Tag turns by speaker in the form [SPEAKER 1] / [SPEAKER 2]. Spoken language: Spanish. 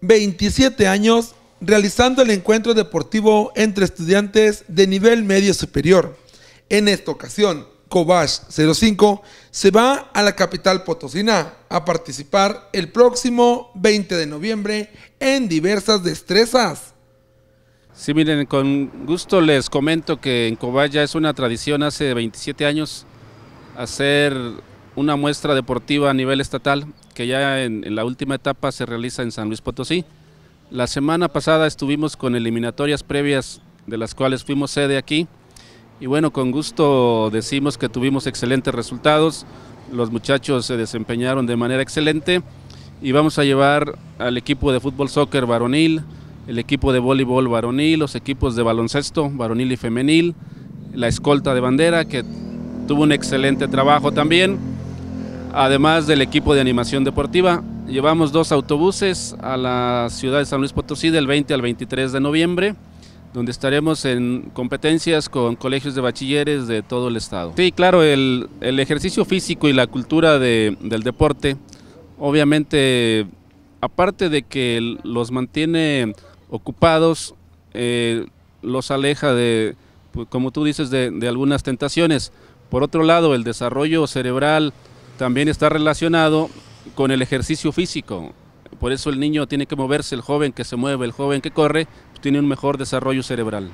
[SPEAKER 1] 27 años realizando el encuentro deportivo entre estudiantes de nivel medio superior. En esta ocasión, Cobas 05 se va a la capital potosina a participar el próximo 20 de noviembre en diversas destrezas.
[SPEAKER 2] Sí, miren, con gusto les comento que en Cobaya es una tradición hace 27 años hacer una muestra deportiva a nivel estatal que ya en, la última etapa se realiza en San Luis Potosí. La semana pasada estuvimos con eliminatorias previas de las cuales fuimos sede aquí y bueno, con gusto decimos que tuvimos excelentes resultados, los muchachos se desempeñaron de manera excelente y vamos a llevar al equipo de fútbol soccer varonil, el equipo de voleibol varonil, los equipos de baloncesto varonil y femenil, la escolta de bandera que tuvo un excelente trabajo también además del equipo de animación deportiva. Llevamos dos autobuses a la ciudad de San Luis Potosí del 20 al 23 de noviembre, donde estaremos en competencias con colegios de bachilleres de todo el estado. Sí, claro, el, ejercicio físico y la cultura del deporte, obviamente, aparte de que los mantiene ocupados, eh, los aleja de, pues, como tú dices, de algunas tentaciones. Por otro lado, el desarrollo cerebral, también está relacionado con el ejercicio físico. Por eso el niño tiene que moverse, el joven que se mueve, el joven que corre, pues, tiene un mejor desarrollo cerebral.